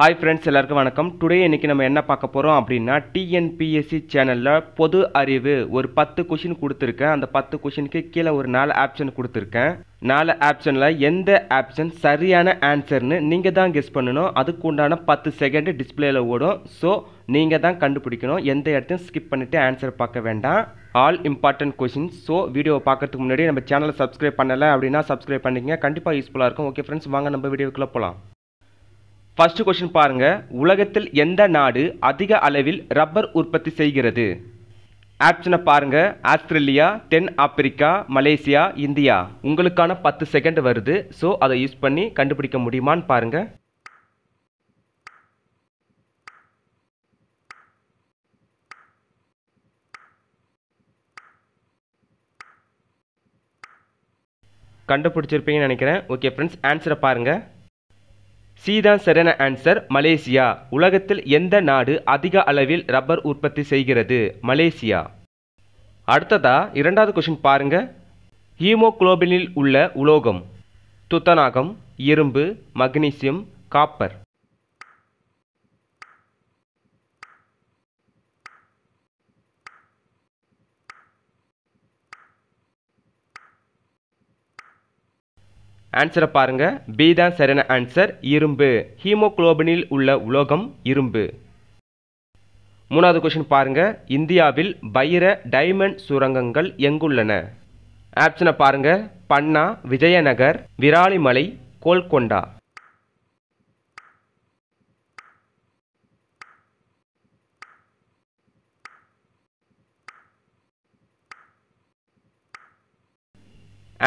hi friends எல்லாருக்கும் வணக்கம் today இன்றைக்கி நம்ம என்ன பார்க்க போகிறோம் அப்படின்னா டிஎன்பிஎஸ்சி சேனலில் பொது அறிவு ஒரு பத்து கொஷின் கொடுத்துருக்கேன் அந்த பத்து கொஷினுக்கு கீழே ஒரு நாலு ஆப்ஷன் கொடுத்துருக்கேன் நாலு ஆப்ஷனில் எந்த ஆப்ஷன் சரியான ஆன்சர்னு நீங்கள் தான் கெஸ் பண்ணணும் அதுக்கு உண்டான பத்து செகண்டு டிஸ்பிளேயில் ஓடும் ஸோ நீங்கள் தான் கண்டுபிடிக்கணும் எந்த இடத்தையும் ஸ்கிப் பண்ணிவிட்டு ஆன்சர் பார்க்க வேண்டாம் all important questions so video பார்க்கறதுக்கு முன்னாடி நம்ம சேனலை சப்ஸ்கிரைப் பண்ணலை அப்படின்னா சப்ஸ்கிரைப் பண்ணிக்கங்க கண்டிப்பாக யூஸ்ஃபுல்லாக இருக்கும் ஓகே ஃப்ரெண்ட்ஸ் வாங்க நம்ம வீடியோக்குள்ளே போகலாம் ஃபஸ்ட்டு கொஷின் பாருங்கள் உலகத்தில் எந்த நாடு அதிக அளவில் ரப்பர் உற்பத்தி செய்கிறது ஆப்ஷனை பாருங்கள் ஆஸ்திரேலியா தென் ஆப்பிரிக்கா மலேசியா இந்தியா உங்களுக்கான பத்து செகண்ட் வருது ஸோ அதை யூஸ் பண்ணி கண்டுபிடிக்க முடியுமான்னு பாருங்கள் கண்டுபிடிச்சிருப்பீங்கன்னு நினைக்கிறேன் ஓகே ஃப்ரெண்ட்ஸ் ஆன்சரை பாருங்கள் சீதா தான் சரியான ஆன்சர் மலேசியா உலகத்தில் எந்த நாடு அதிக அளவில் ரப்பர் உற்பத்தி செய்கிறது மலேசியா அடுத்ததா இரண்டாவது கொஷின் பாருங்க ஹீமோக்ளோபினில் உள்ள உலோகம் துத்தநாகம் இரும்பு மக்னீசியம் காப்பர் ஆன்சரை பாருங்கள் பி தான் சரியான ஆன்சர் இரும்பு ஹீமோக்ளோபினில் உள்ள உலோகம் இரும்பு மூணாவது கொஸ்டின் பாருங்கள் இந்தியாவில் பைர டைமண்ட் சுரங்கங்கள் எங்குள்ளன ஆப்ஷனை பாருங்கள் பன்னா விஜயநகர் விராலிமலை கோல்கொண்டா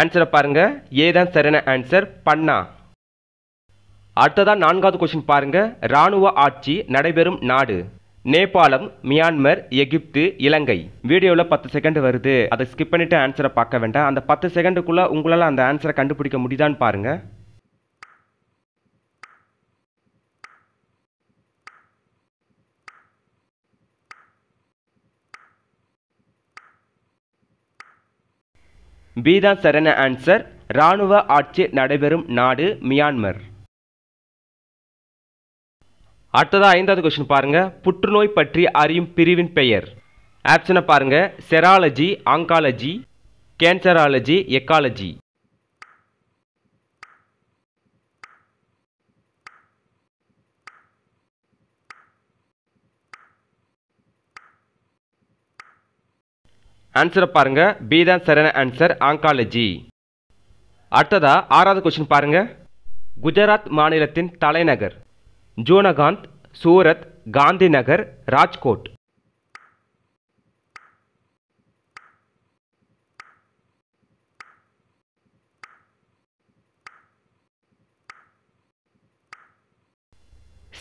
ஆன்சரை பாருங்கள் ஏ தான் சரியான ஆன்சர் பன்னா அடுத்ததாக நான்காவது கொஸ்டின் பாருங்கள் ராணுவ ஆட்சி நடைபெறும் நாடு நேபாளம் மியான்மர் எகிப்து இலங்கை வீடியோவில் பத்து செகண்ட் வருது அதை ஸ்கிப் பண்ணிவிட்டு ஆன்சரை பார்க்க வேண்டாம் அந்த பத்து செகண்டுக்குள்ளே உங்களால் அந்த ஆன்சரை கண்டுபிடிக்க முடியுதான்னு பாருங்கள் பிதான் சரண ஆன்சர் இராணுவ ஆட்சி நடைபெறும் நாடு மியான்மர் அடுத்ததாக ஐந்தாவது கொஸ்டின் பாருங்க புற்றுநோய் பற்றி அறியும் பிரிவின் பெயர் ஆப்ஷனை பாருங்க செராலஜி ஆங்காலஜி கேன்சராலஜி எக்காலஜி ஆன்சரை பாருங்கள் பி தான் சரியான ஆன்சர் ஆங்காலஜி அடுத்ததாக ஆறாவது கொஷின் பாருங்கள் குஜராத் மாநிலத்தின் தலைநகர் ஜூனகாந்த் சூரத் காந்தி நகர் ராஜ்கோட்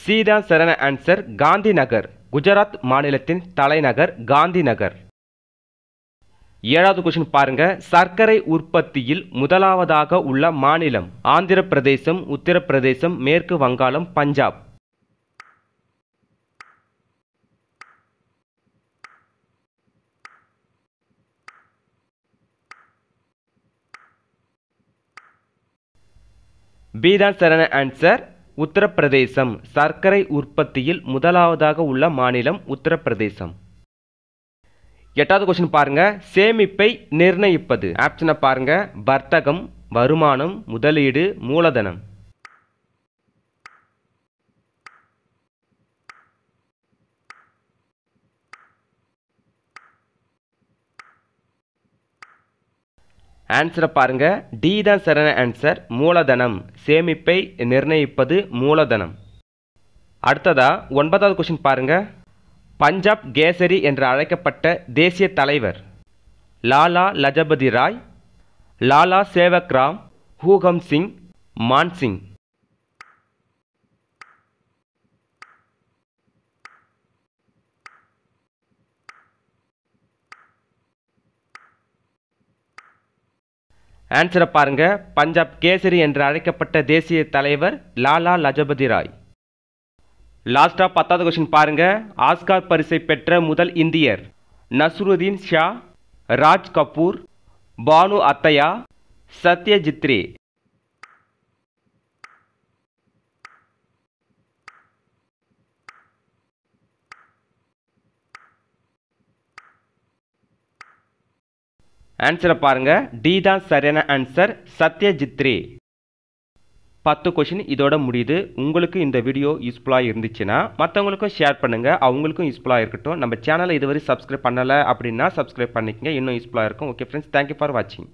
சீதான் சரண ஆன்சர் காந்தி நகர் குஜராத் மாநிலத்தின் தலைநகர் காந்தி நகர் ஏழாவது கொஸ்டின் பாருங்க சர்க்கரை உற்பத்தியில் முதலாவதாக உள்ள மாநிலம் ஆந்திர பிரதேசம் உத்தரப்பிரதேசம் மேற்கு வங்காளம் பஞ்சாப் பி தான் சரண ஆன்சர் உத்தரப்பிரதேசம் சர்க்கரை உற்பத்தியில் முதலாவதாக உள்ள மாநிலம் உத்தரப்பிரதேசம் எட்டாவது கொஸ்டின் பாருங்க சேமிப்பை நிர்ணயிப்பது ஆப்ஷனை பாருங்க வர்த்தகம் வருமானம் முதலீடு மூலதனம் ஆன்சரை பாருங்க டி தான் சரண ஆன்சர் மூலதனம் சேமிப்பை நிர்ணயிப்பது மூலதனம் அடுத்ததா ஒன்பதாவது கொஸ்டின் பாருங்கள் பஞ்சாப் கேசரி என்று அழைக்கப்பட்ட தேசிய தலைவர் லாலா லஜபதி ராய் லாலா சேவக் ராம் ஹூகம் சிங் மான்சிங் ஆன்சரை பாருங்க பஞ்சாப் கேசரி என்று அழைக்கப்பட்ட தேசிய தலைவர் லாலா லஜபதி ராய் லாஸ்டா பத்தாவது கொஸ்டின் பாருங்கள் ஆஸ்கார் பரிசை பெற்ற முதல் இந்தியர் நசுருதீன் ஷா ராஜ் கபூர் பானு அத்தையா சத்யஜித்ரி ஆன்சரை பாருங்க டி தான் சரியான ஆன்சர் சத்யஜித்ரி பத்து கொஷின் இதோட முடியுது உங்களுக்கு இந்த வீடியோ யூஸ்ஃபுல்லாக இருந்துச்சுன்னா மற்றவங்களுக்கும் ஷேர் பண்ணுங்கள் அவங்களுக்கும் யூஸ்ஃபுல்லாக இருக்கட்டும் நம்ம சேனலை இதுவரை சப்ஸ்கிரைப் பண்ணலை அப்படின்னா சப்ஸ்கிரைப் பண்ணிக்கங்க இன்னும் யூஸ்ஃபுல்லாக இருக்கும் ஓகே ஃப்ரெண்ட்ஸ் தேங்க்யூ ஃபார் வாட்சிங்